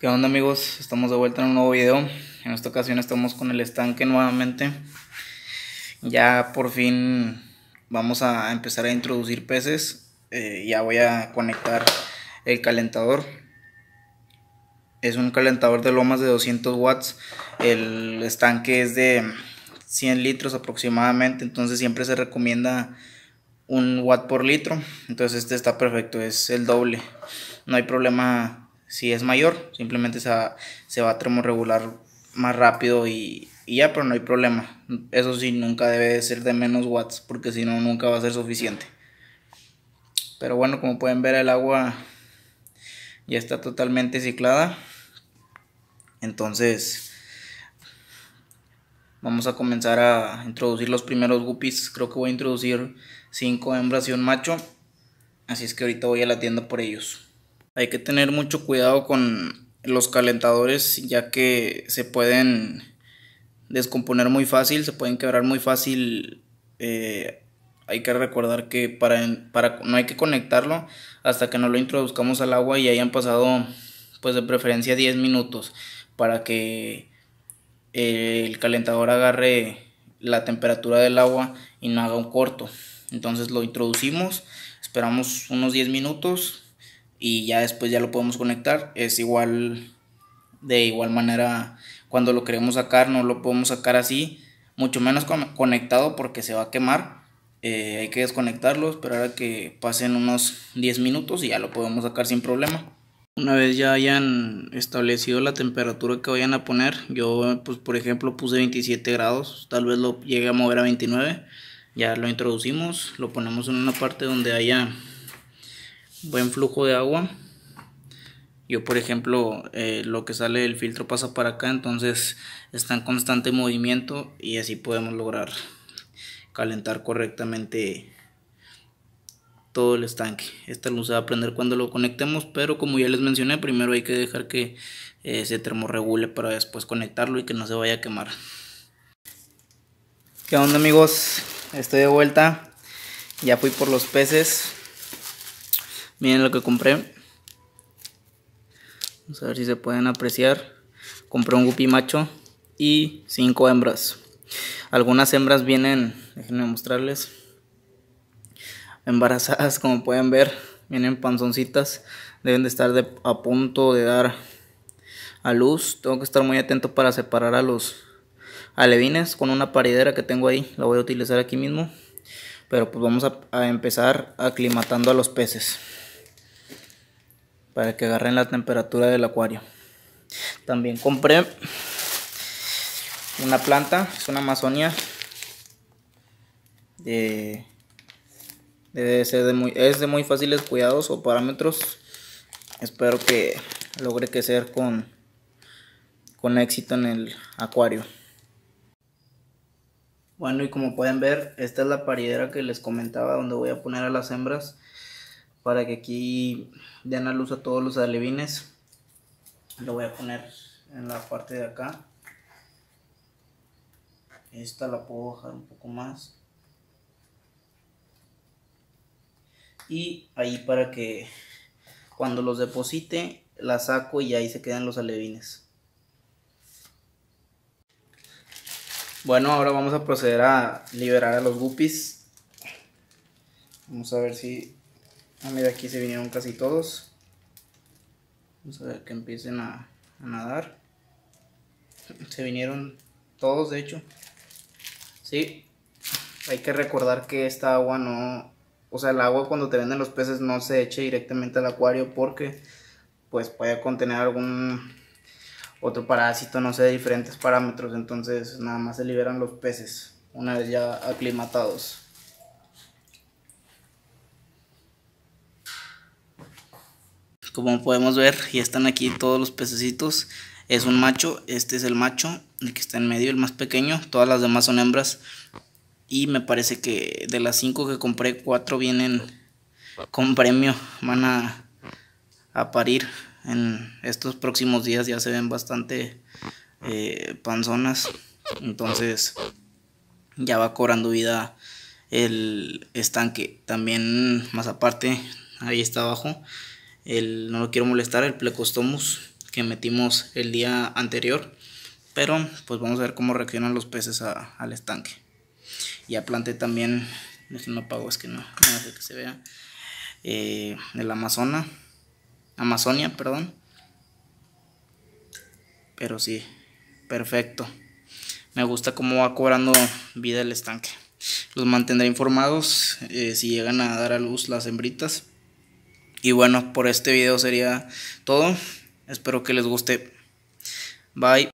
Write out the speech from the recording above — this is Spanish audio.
¿Qué onda amigos? Estamos de vuelta en un nuevo video. En esta ocasión estamos con el estanque nuevamente. Ya por fin vamos a empezar a introducir peces. Eh, ya voy a conectar el calentador. Es un calentador de lomas de 200 watts. El estanque es de 100 litros aproximadamente. Entonces siempre se recomienda un watt por litro. Entonces este está perfecto. Es el doble. No hay problema si es mayor, simplemente se va, se va a termorregular más rápido y, y ya, pero no hay problema. Eso sí, nunca debe ser de menos watts, porque si no, nunca va a ser suficiente. Pero bueno, como pueden ver, el agua ya está totalmente ciclada. Entonces, vamos a comenzar a introducir los primeros guppies. Creo que voy a introducir 5 hembras y un macho. Así es que ahorita voy a la tienda por ellos. Hay que tener mucho cuidado con los calentadores ya que se pueden descomponer muy fácil, se pueden quebrar muy fácil. Eh, hay que recordar que para, para, no hay que conectarlo hasta que no lo introduzcamos al agua y hayan pasado pues de preferencia 10 minutos para que eh, el calentador agarre la temperatura del agua y no haga un corto. Entonces lo introducimos, esperamos unos 10 minutos, y ya después ya lo podemos conectar. Es igual, de igual manera, cuando lo queremos sacar, no lo podemos sacar así, mucho menos conectado porque se va a quemar. Eh, hay que desconectarlo, esperar a que pasen unos 10 minutos y ya lo podemos sacar sin problema. Una vez ya hayan establecido la temperatura que vayan a poner, yo pues por ejemplo puse 27 grados, tal vez lo llegue a mover a 29, ya lo introducimos, lo ponemos en una parte donde haya buen flujo de agua. Yo, por ejemplo, eh, lo que sale del filtro pasa para acá, entonces está en constante movimiento y así podemos lograr calentar correctamente todo el estanque. Esta luz se va a prender cuando lo conectemos, pero como ya les mencioné, primero hay que dejar que eh, se termorregule para después conectarlo y que no se vaya a quemar. ¿Qué onda amigos? Estoy de vuelta. Ya fui por los peces. Miren lo que compré. Vamos a ver si se pueden apreciar. Compré un guppy macho y cinco hembras. Algunas hembras vienen, déjenme mostrarles, embarazadas como pueden ver. Vienen panzoncitas, deben de estar a punto de dar a luz. Tengo que estar muy atento para separar a los alevines con una paridera que tengo ahí. La voy a utilizar aquí mismo. Pero pues vamos a empezar aclimatando a los peces para que agarren la temperatura del acuario. También compré una planta, es una amazonia de, debe ser de muy, es de muy fáciles cuidados o parámetros. Espero que logre crecer con, con éxito en el acuario. Bueno y como pueden ver esta es la paridera que les comentaba donde voy a poner a las hembras para que aquí den a luz a todos los alevines. Lo voy a poner en la parte de acá. Esta la puedo bajar un poco más. Y ahí para que cuando los deposite la saco y ahí se quedan los alevines. Bueno, ahora vamos a proceder a liberar a los guppies. Vamos a ver si mí ah, mira, aquí se vinieron casi todos. Vamos a ver que empiecen a, a nadar. Se vinieron todos, de hecho. Sí, hay que recordar que esta agua no... O sea, el agua cuando te venden los peces no se eche directamente al acuario porque pues puede contener algún otro parásito, no sé, diferentes parámetros. Entonces nada más se liberan los peces una vez ya aclimatados. como podemos ver, ya están aquí todos los pececitos. Es un macho, este es el macho, el que está en medio, el más pequeño. Todas las demás son hembras. Y me parece que de las 5 que compré, 4 vienen con premio. Van a, parir en estos próximos días. Ya se ven bastante eh, panzonas. Entonces ya va cobrando vida el estanque. También más aparte, ahí está abajo no lo quiero molestar, el plecostomus que metimos el día anterior. Pero pues vamos a ver cómo reaccionan los peces al estanque. Ya planté también, no apago, es que no, no hace que se vea, eh, el Amazona, Amazonia, perdón. Pero sí, perfecto. Me gusta cómo va cobrando vida el estanque. Los mantendré informados eh, si llegan a dar a luz las hembritas y bueno, por este video sería todo. Espero que les guste. Bye.